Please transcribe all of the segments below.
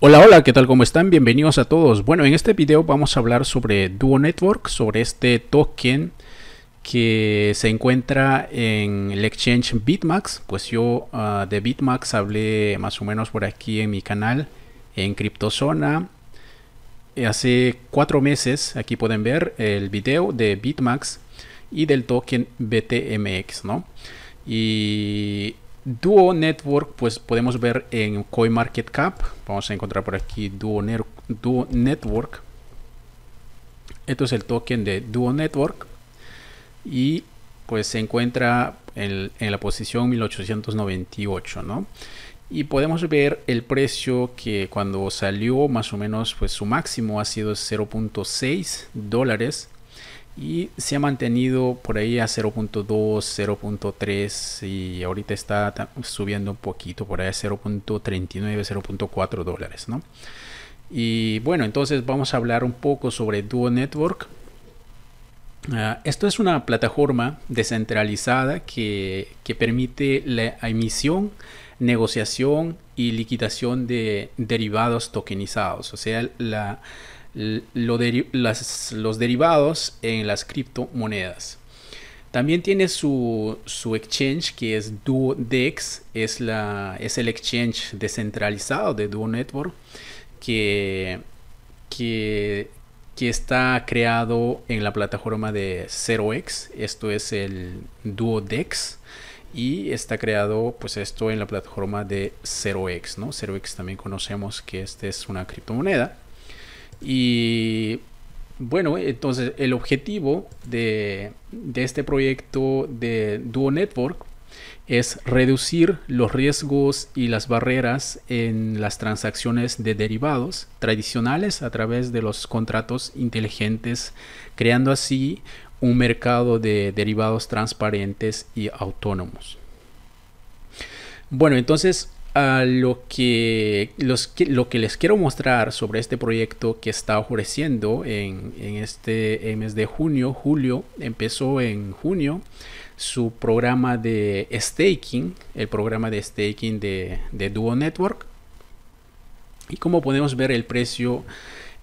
Hola, hola, ¿qué tal? ¿Cómo están? Bienvenidos a todos. Bueno, en este video vamos a hablar sobre Duo Network, sobre este token que se encuentra en el exchange BitMax. Pues yo ah, de BitMax hablé más o menos por aquí en mi canal, en CryptoZona. Hace cuatro meses, aquí pueden ver el video de BitMax y del token BTMX, ¿no? Y Duo Network, pues podemos ver en CoinMarketCap. Vamos a encontrar por aquí Duo, Network. Esto es el token de Duo Network. Y pues se encuentra en, en, la posición 1898, ¿no? Y podemos ver el precio que cuando salió más o menos, pues su máximo ha sido 0.6 dólares y se ha mantenido por ahí a 0.2, 0.3 y ahorita está subiendo un poquito por ahí a 0.39, 0.4 dólares, Y bueno, entonces vamos a hablar un poco sobre Duo Network. Ah, esto es una plataforma descentralizada que, que permite la emisión, negociación y liquidación de derivados tokenizados, o sea, la, los derivados en las criptomonedas. También tiene su, exchange que es DuoDex, es, la, es el exchange descentralizado de Duo Network que, que, está creado en la plataforma de 0x, esto es el DuoDex y está creado pues esto en la plataforma de 0x, ¿no? 0x también conocemos que esta es una criptomoneda y bueno, entonces el objetivo de, este proyecto de Duo Network es reducir los riesgos y las barreras en las transacciones de derivados tradicionales a través de los contratos inteligentes, creando así un mercado de derivados transparentes y autónomos. Bueno, entonces lo, que, los, que, lo que les quiero mostrar sobre este proyecto que está ofreciendo en, este mes de junio, julio, empezó en junio su programa de staking, el programa de staking de, de Duo Network. Y como podemos ver el precio,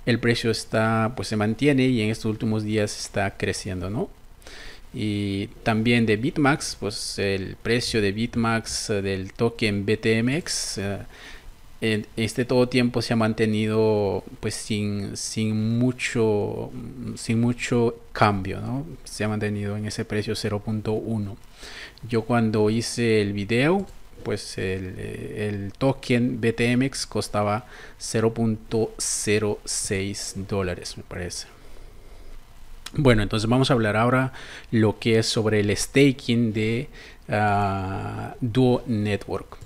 el precio está, pues se mantiene y en estos últimos días está creciendo, ¿no? Y también de Bitmax, pues el precio de Bitmax eh, del token BTMX, eh, este todo tiempo se ha mantenido pues sin, sin, mucho, sin mucho cambio, ¿no? Se ha mantenido en ese precio 0.1. Yo cuando hice el video, pues el, token BTMX costaba 0.06 dólares, me parece. Bueno, entonces vamos a hablar ahora lo que es sobre el staking de ah, Duo Network.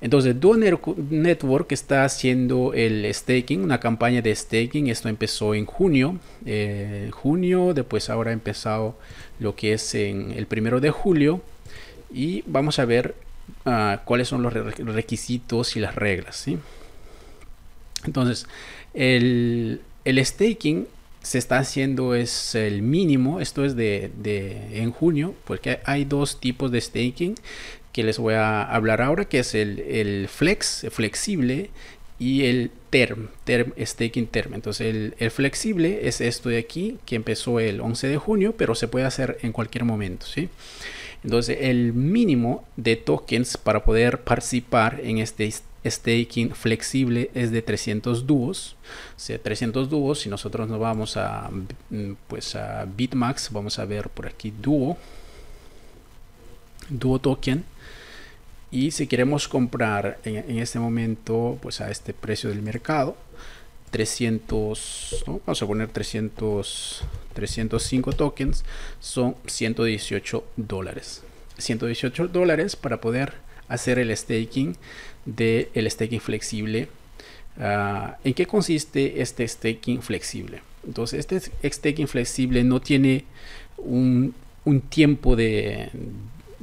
Entonces, Duo Network está haciendo el staking, una campaña de staking. Esto empezó en junio. Eh, junio, después ahora ha empezado lo que es en el primero de julio. Y vamos a ver ah, cuáles son los requisitos y las reglas. Entonces, el, el staking se está haciendo es el mínimo, esto es de, en junio, porque hay dos tipos de staking que les voy a hablar ahora, que es el, el flex, flexible, y el term, term staking term. Entonces el, el, flexible es esto de aquí, que empezó el 11 de junio, pero se puede hacer en cualquier momento, ¿sí? Entonces el mínimo de tokens para poder participar en este staking flexible es de 300 dúos. O sea, 300 dúos, si nosotros nos vamos a, mm, pues a Bitmax, vamos a ver por aquí dúo, dúo token. Y si queremos comprar en, este momento, pues a este precio del mercado, 300, vamos a poner 300, 305 tokens, son 118 dólares. 118 dólares para poder hacer el staking del el staking flexible. Ah, ¿En qué consiste este staking flexible? Entonces, este staking flexible no tiene un, tiempo de,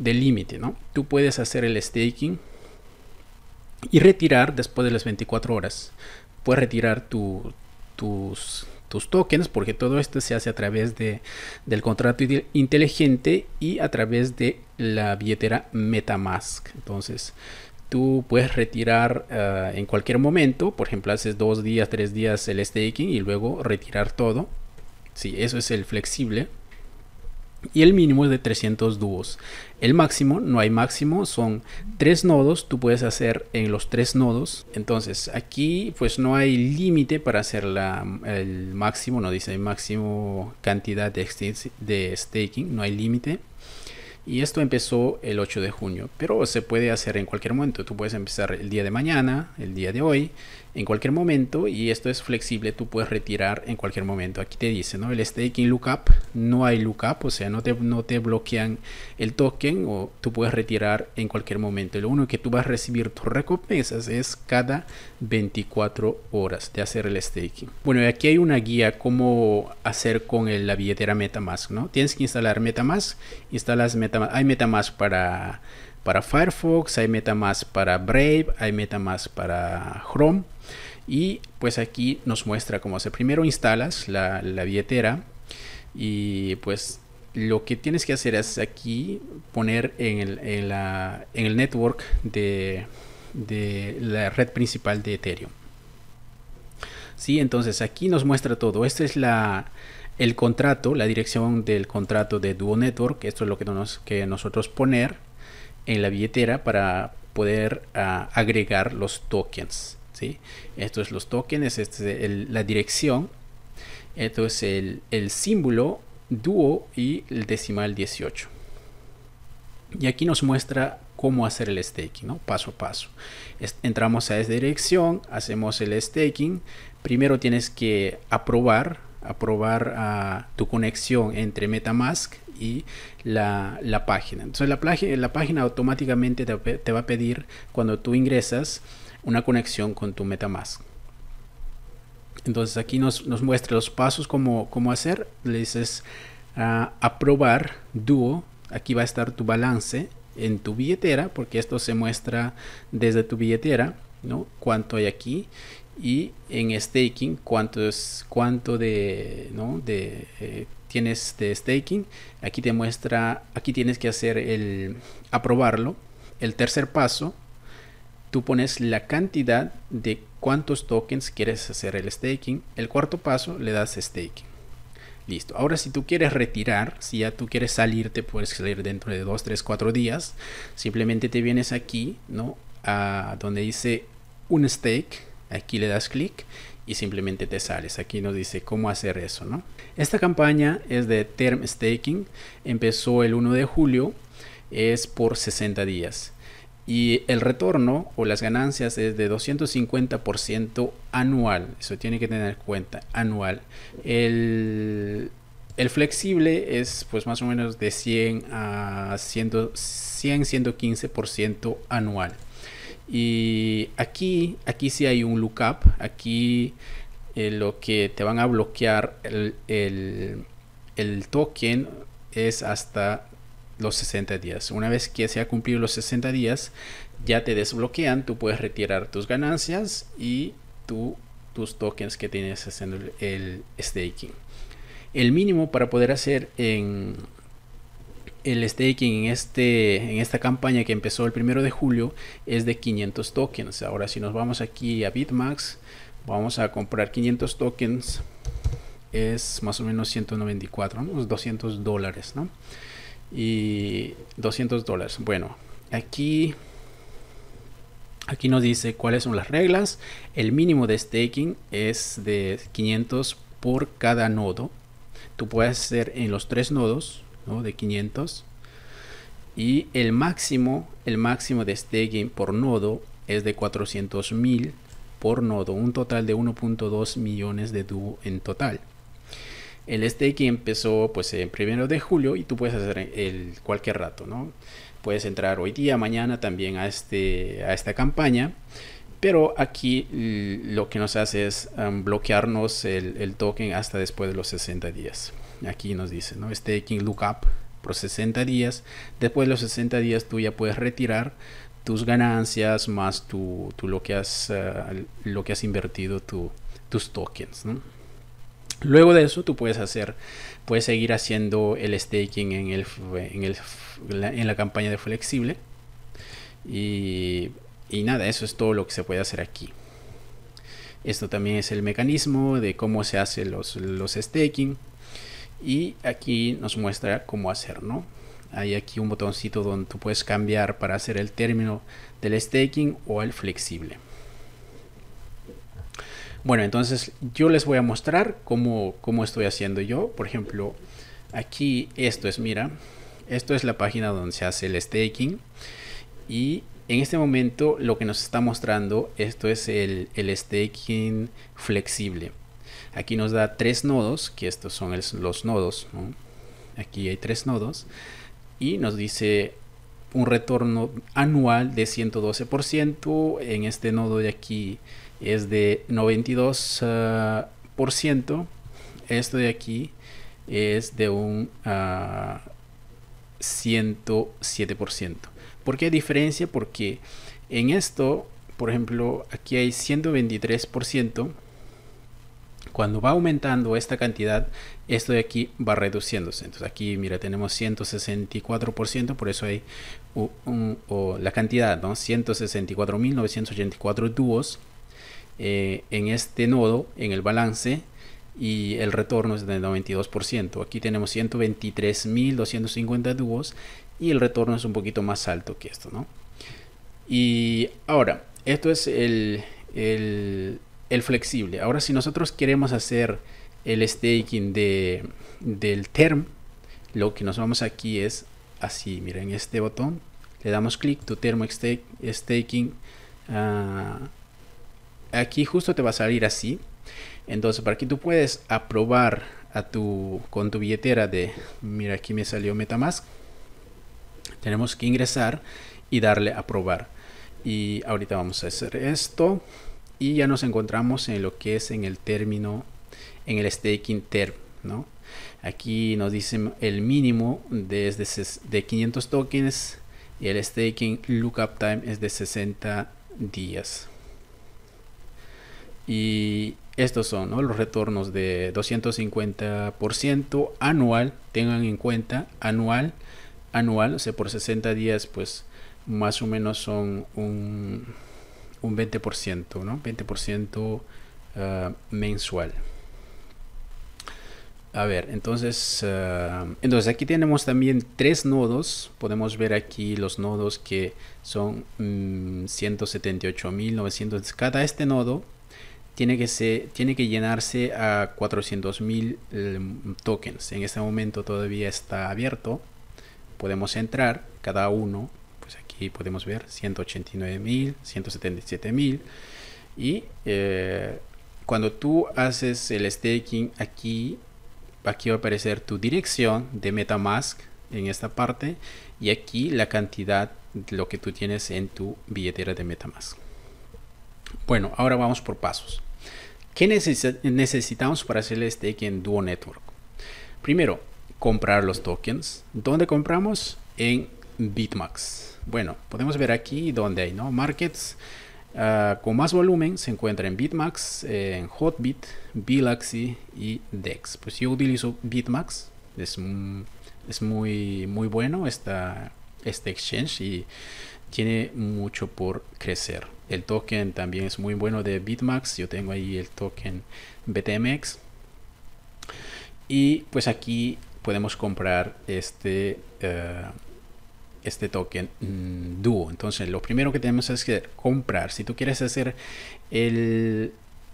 límite, ¿no? Tú puedes hacer el staking y retirar después de las 24 horas. Puedes retirar tus, tus tokens, porque todo esto se hace a través de, del contrato inteligente y a través de la billetera Metamask. Entonces, tú puedes retirar eh, en cualquier momento, por ejemplo, haces dos días, tres días el staking y luego retirar todo. Sí, eso es el flexible. Y el mínimo es de 300 dúos. El máximo, no hay máximo, son tres nodos, tú puedes hacer en los tres nodos. Entonces aquí pues no hay límite para hacer el máximo, no dice máximo cantidad de, de staking, no hay límite. Y esto empezó el 8 de junio, pero se puede hacer en cualquier momento. Tú puedes empezar el día de mañana, el día de hoy, en cualquier momento. Y esto es flexible, tú puedes retirar en cualquier momento. Aquí te dice, ¿no? El staking lookup, no hay lookup, o sea, no te, no te bloquean el token o tú puedes retirar en cualquier momento. Lo único que tú vas a recibir tus recompensas es cada 24 horas de hacer el staking. Bueno, y aquí hay una guía cómo hacer con la billetera MetaMask, ¿no? Tienes que instalar MetaMask, instalas MetaMask hay MetaMask para, para Firefox, hay MetaMask para Brave, hay MetaMask para Chrome. Y pues aquí nos muestra cómo hacer. Primero instalas la, billetera y pues lo que tienes que hacer es aquí poner en el, network de, de, la red principal de Ethereum. Sí, entonces aquí nos muestra todo. Esta es la, el contrato, la dirección del contrato de Duo Network, esto es lo que, tenemos que nosotros poner en la billetera para poder ah, agregar los tokens. ¿sí? Esto es los tokens, este la dirección, esto es el, símbolo Duo y el decimal 18. Y aquí nos muestra cómo hacer el staking, ¿no? paso a paso. Entramos a esa dirección, hacemos el staking. Primero tienes que aprobar aprobar ah, tu conexión entre Metamask y la, página. Entonces la, la página automáticamente te, va a pedir cuando tú ingresas una conexión con tu Metamask. Entonces aquí nos, muestra los pasos como cómo hacer. Le dices ah, aprobar Duo. Aquí va a estar tu balance en tu billetera porque esto se muestra desde tu billetera. ¿no? Cuánto hay aquí y en staking cuánto es cuánto de no de eh, tienes de staking aquí te muestra aquí tienes que hacer el aprobarlo el tercer paso tú pones la cantidad de cuántos tokens quieres hacer el staking el cuarto paso le das staking Listo. Ahora si tú quieres retirar, si ya tú quieres salirte, puedes salir dentro de 2, 3, 4 días. Simplemente te vienes aquí, ¿no? A donde dice un stake Aquí le das clic y simplemente te sales. Aquí nos dice cómo hacer eso, ¿no? Esta campaña es de Term Staking, empezó el 1 de julio, es por 60 días. Y el retorno o las ganancias es de 250% anual. Eso tiene que tener en cuenta, anual. El, flexible es pues más o menos de 100 a 100, 100 115% anual. Y aquí, aquí sí hay un lookup. Aquí eh, lo que te van a bloquear el, token es hasta los 60 días. Una vez que se ha cumplido los 60 días, ya te desbloquean. Tú puedes retirar tus ganancias y tú tus tokens que tienes haciendo el, el staking. El mínimo para poder hacer en, el staking en, este, en esta campaña que empezó el primero de julio es de 500 tokens. Ahora si nos vamos aquí a Bitmax, vamos a comprar 500 tokens. Es más o menos 194, unos 200 dólares, Y 200 dólares. Bueno, aquí Aquí nos dice cuáles son las reglas. El mínimo de staking es de 500 por cada nodo. Tú puedes hacer en los tres nodos de 500 y el máximo el máximo de staking por nodo es de 400 mil por nodo un total de 1.2 millones de duo en total el staking empezó pues en primero de julio y tú puedes hacer el cualquier rato no puedes entrar hoy día mañana también a este a esta campaña pero aquí lo que nos hace es um, bloquearnos el, el token hasta después de los 60 días aquí nos dice, ¿no? Staking este lookup por 60 días. Después de los 60 días tú ya puedes retirar tus ganancias más tu, lo, que has, eh, lo que has invertido tus tokens. ¿no? Luego de eso tú puedes hacer, puedes seguir haciendo el staking en, el, en, la campaña de flexible. Y, nada, eso es todo lo que se puede hacer aquí. Esto también es el mecanismo de cómo se hacen los, los staking y aquí nos muestra cómo hacer, ¿no? Hay aquí un botoncito donde tú puedes cambiar para hacer el término del staking o el flexible. Bueno, entonces yo les voy a mostrar cómo, estoy haciendo yo. Por ejemplo, aquí esto es, mira, esto es la página donde se hace el staking. Y en este momento lo que nos está mostrando, esto es el, el staking flexible. Aquí nos da tres nodos, que estos son los nodos. Aquí hay tres nodos. Y nos dice un retorno anual de 112%. En este nodo de aquí es de 92%. Ah, esto de aquí es de un 107%. Ah, ¿Por qué diferencia? Porque en esto, por ejemplo, aquí hay 123%. Cuando va aumentando esta cantidad, esto de aquí va reduciéndose. Entonces aquí, mira, tenemos 164%, por eso hay la cantidad, ¿no? 164.984 dúos eh, en este nodo, en el balance, y el retorno es del 92%. Aquí tenemos 123.250 dúos y el retorno es un poquito más alto que esto, ¿no? Y ahora, esto es el, el flexible. Ahora, si nosotros queremos hacer el staking de, del term, lo que nos vamos aquí es así, miren este botón, le damos clic, tu termo staking, ah, aquí justo te va a salir así, entonces para que tú puedes aprobar a tu, con tu billetera de, mira aquí me salió Metamask, tenemos que ingresar y darle a aprobar, y ahorita vamos a hacer esto, y ya nos encontramos en lo que es en el término, en el staking term, ¿no? Aquí nos dicen el mínimo de 500 tokens y el staking lookup time es de 60 días. Y estos son los retornos de 250% anual, tengan en cuenta anual, anual, o sea, por 60 días pues más o menos son un un 20%, ¿no? 20% ah, mensual. A ver, entonces, ah, entonces aquí tenemos también tres nodos. Podemos ver aquí los nodos que son mm, mil 178.900. Cada este nodo tiene que, ser tiene que llenarse a 400.000 mm, tokens. En este momento todavía está abierto. Podemos entrar cada uno aquí podemos ver 177 mil y eh, cuando tú haces el staking aquí, aquí va a aparecer tu dirección de Metamask en esta parte y aquí la cantidad lo que tú tienes en tu billetera de Metamask. Bueno, ahora vamos por pasos. ¿Qué necesitamos para hacer el staking en Duo Network? Primero, comprar los tokens. ¿Dónde compramos? En Bitmax. Bueno, podemos ver aquí donde hay, ¿no? Markets. Ah, con más volumen se encuentra en Bitmax, en Hotbit, bilaxi y Dex. Pues yo utilizo Bitmax, es, es muy, muy bueno esta, este exchange y tiene mucho por crecer. El token también es muy bueno de Bitmax, yo tengo ahí el token BTMX. Y pues aquí podemos comprar este... Eh, este token mm, Duo. Entonces, lo primero que tenemos es que comprar. Si tú quieres hacer el,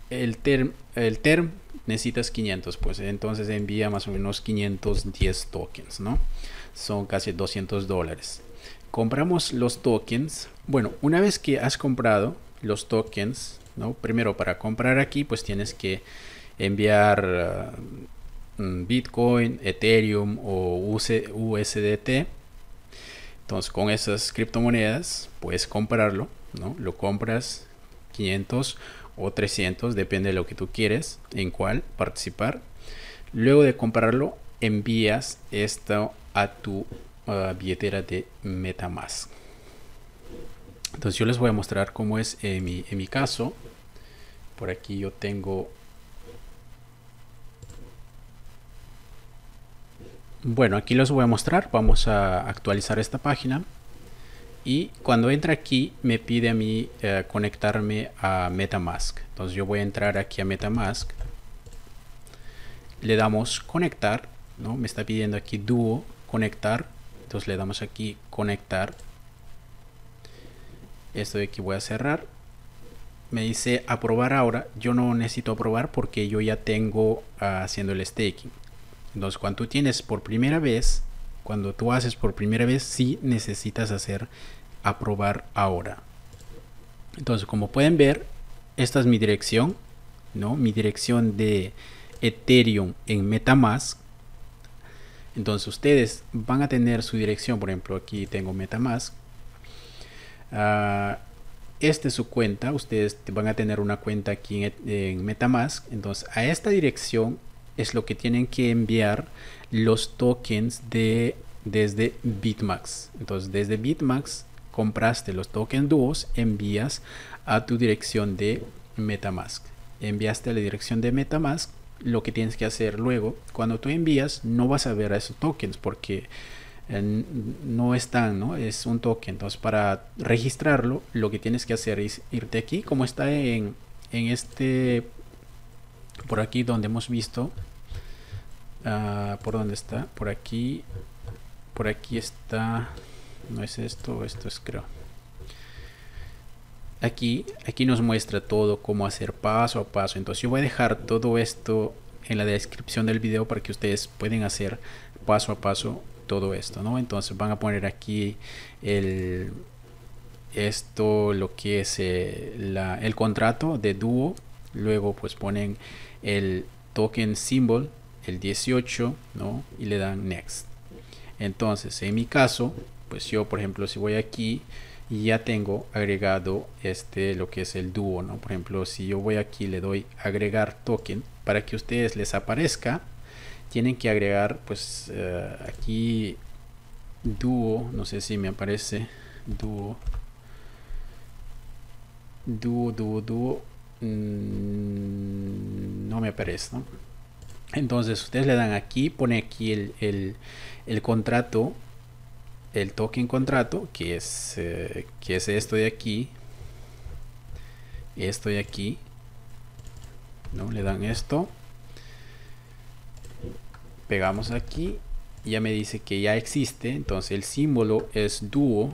el term, el term necesitas 500, pues entonces envía más o menos 510 tokens, ¿no? Son casi 200 dólares. Compramos los tokens. Bueno, una vez que has comprado los tokens, ¿no? Primero para comprar aquí, pues tienes que enviar ah, mm, Bitcoin, Ethereum o USDT entonces con esas criptomonedas puedes comprarlo, ¿no? Lo compras 500 o 300, depende de lo que tú quieres, en cuál participar. Luego de comprarlo, envías esto a tu uh, billetera de Metamask. Entonces yo les voy a mostrar cómo es en mi caso. Por aquí yo tengo Bueno, aquí los voy a mostrar. Vamos a actualizar esta página. Y cuando entra aquí, me pide a mí eh, conectarme a Metamask. Entonces yo voy a entrar aquí a Metamask. Le damos conectar. ¿no? Me está pidiendo aquí Duo, conectar. Entonces le damos aquí conectar. Esto de aquí voy a cerrar. Me dice aprobar ahora. Yo no necesito aprobar porque yo ya tengo ah, haciendo el staking. Entonces, cuando tú tienes por primera vez, cuando tú haces por primera vez, sí necesitas hacer aprobar ahora. Entonces, como pueden ver, esta es mi dirección, ¿no? Mi dirección de Ethereum en MetaMask. Entonces, ustedes van a tener su dirección, por ejemplo, aquí tengo MetaMask. Ah, esta este es su cuenta, ustedes van a tener una cuenta aquí en MetaMask. Entonces, a esta dirección es lo que tienen que enviar los tokens de desde Bitmax. Entonces, desde Bitmax compraste los tokens dúos, envías a tu dirección de Metamask. Enviaste a la dirección de Metamask. Lo que tienes que hacer luego, cuando tú envías, no vas a ver a esos tokens porque eh, no están, ¿no? Es un token. Entonces, para registrarlo, lo que tienes que hacer es irte aquí, como está en, en este por aquí donde hemos visto ah, por dónde está por aquí por aquí está no es esto esto es creo aquí aquí nos muestra todo cómo hacer paso a paso entonces yo voy a dejar todo esto en la descripción del video para que ustedes pueden hacer paso a paso todo esto no entonces van a poner aquí el esto lo que es eh, la, el contrato de dúo luego pues ponen el token symbol, el 18, ¿no? Y le dan next. Entonces, en mi caso, pues yo, por ejemplo, si voy aquí y ya tengo agregado este lo que es el dúo, ¿no? Por ejemplo, si yo voy aquí le doy agregar token para que ustedes les aparezca, tienen que agregar pues eh, aquí dúo, no sé si me aparece dúo dúo, dúo, dúo Mm, no me aparece, Entonces ustedes le dan aquí, pone aquí el, contrato, el token contrato, que es, eh, que es esto de aquí, esto de aquí, ¿no? Le dan esto, pegamos aquí, ya me dice que ya existe, entonces el símbolo es dúo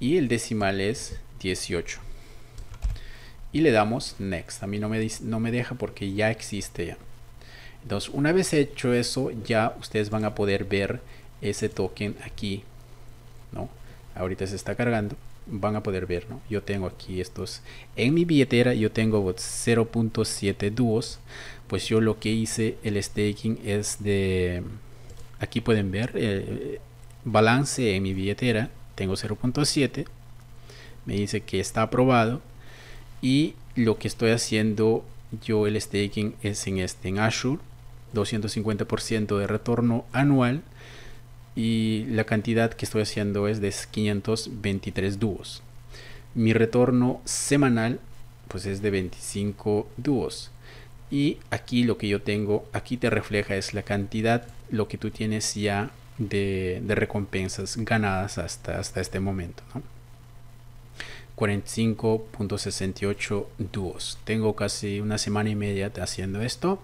y el decimal es 18 y le damos next. A mí no me, no me deja porque ya existe ya. Entonces, una vez hecho eso, ya ustedes van a poder ver ese token aquí, ¿no? Ahorita se está cargando, van a poder ver, ¿no? Yo tengo aquí estos, en mi billetera yo tengo 0.7 duos, pues yo lo que hice, el staking es de, aquí pueden ver, eh, balance en mi billetera, tengo 0.7, me dice que está aprobado, y lo que estoy haciendo yo el staking es en este, en Azure, 250% de retorno anual y la cantidad que estoy haciendo es de 523 dúos. Mi retorno semanal pues es de 25 dúos. Y aquí lo que yo tengo, aquí te refleja es la cantidad, lo que tú tienes ya de, de recompensas ganadas hasta, hasta este momento. ¿no? 45.68 dúos. Tengo casi una semana y media haciendo esto.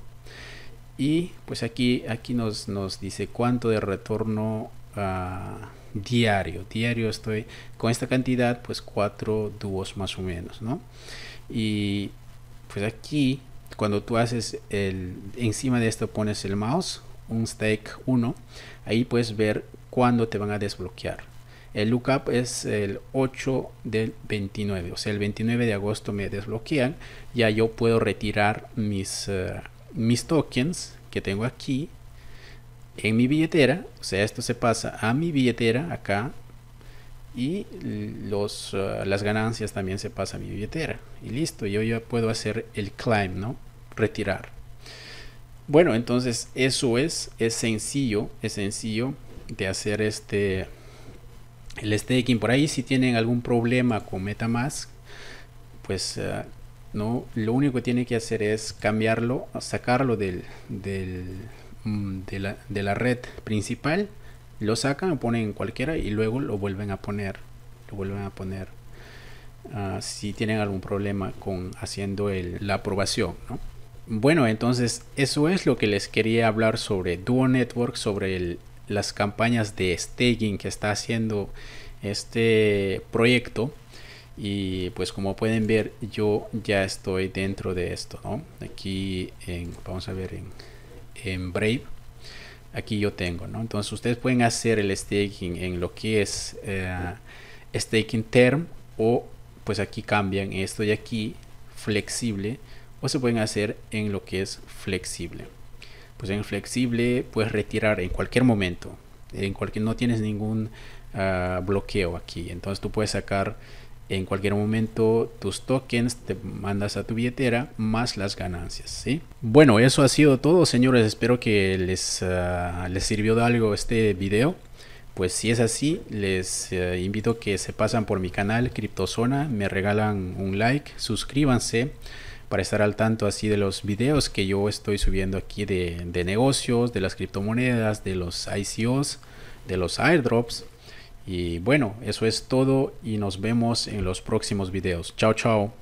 Y pues aquí, aquí nos, nos dice cuánto de retorno ah, diario. Diario estoy con esta cantidad, pues 4 dúos más o menos, Y pues aquí, cuando tú haces el, encima de esto pones el mouse, un stake 1, ahí puedes ver cuándo te van a desbloquear. El lookup es el 8 del 29, o sea, el 29 de agosto me desbloquean. Ya yo puedo retirar mis, eh, mis tokens que tengo aquí en mi billetera. O sea, esto se pasa a mi billetera acá y los, eh, las ganancias también se pasan a mi billetera. Y listo, yo ya puedo hacer el climb, ¿no? Retirar. Bueno, entonces eso es, es sencillo, es sencillo de hacer este el staking. Por ahí si tienen algún problema con Metamask, pues eh, no, lo único que tienen que hacer es cambiarlo, sacarlo del, mm, de, la, de la red principal, lo sacan, o ponen en cualquiera y luego lo vuelven a poner. Lo vuelven a poner. Ah, si tienen algún problema con haciendo el, la aprobación, Bueno, entonces eso es lo que les quería hablar sobre Duo Network, sobre el las campañas de staking que está haciendo este proyecto. Y pues como pueden ver, yo ya estoy dentro de esto, Aquí en, vamos a ver en, Brave. Aquí yo tengo, ¿no? Entonces ustedes pueden hacer el staking en lo que es eh, staking term o pues aquí cambian esto y aquí flexible o se pueden hacer en lo que es flexible pues en flexible puedes retirar en cualquier momento. En cualquier, no tienes ningún ah, bloqueo aquí. Entonces tú puedes sacar en cualquier momento tus tokens, te mandas a tu billetera más las ganancias. ¿sí? Bueno, eso ha sido todo, señores. Espero que les, ah, les sirvió de algo este video. Pues si es así, les eh, invito a que se pasan por mi canal CryptoZona, me regalan un like, suscríbanse para estar al tanto así de los videos que yo estoy subiendo aquí de, negocios, de las criptomonedas, de los ICOs, de los airdrops. Y bueno, eso es todo y nos vemos en los próximos videos. Chao, chao.